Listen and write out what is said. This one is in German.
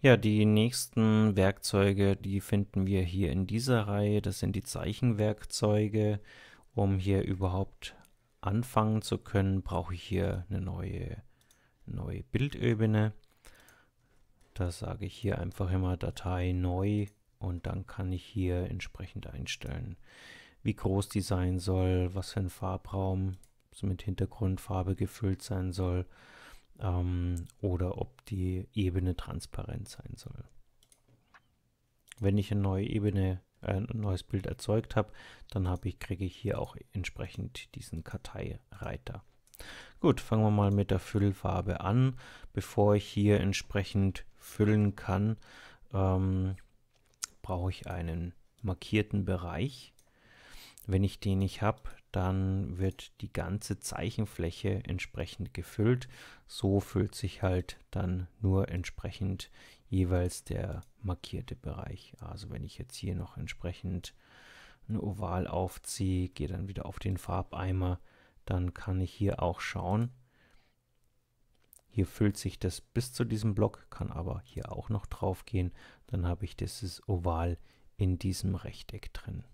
Ja, die nächsten Werkzeuge, die finden wir hier in dieser Reihe. Das sind die Zeichenwerkzeuge. Um hier überhaupt anfangen zu können, brauche ich hier eine neue, neue Bildebene. Da sage ich hier einfach immer Datei neu und dann kann ich hier entsprechend einstellen, wie groß die sein soll, was für ein Farbraum mit Hintergrundfarbe gefüllt sein soll ähm, oder ob die Ebene transparent sein soll. Wenn ich eine neue Ebene, äh, ein neues Bild erzeugt habe, dann hab ich, kriege ich hier auch entsprechend diesen Karteireiter. Gut, fangen wir mal mit der Füllfarbe an. Bevor ich hier entsprechend füllen kann, ähm, brauche ich einen markierten Bereich. Wenn ich den nicht habe, dann wird die ganze Zeichenfläche entsprechend gefüllt. So füllt sich halt dann nur entsprechend jeweils der markierte Bereich. Also wenn ich jetzt hier noch entsprechend ein Oval aufziehe, gehe dann wieder auf den Farbeimer, dann kann ich hier auch schauen. Hier füllt sich das bis zu diesem Block, kann aber hier auch noch drauf gehen. Dann habe ich dieses Oval in diesem Rechteck drin.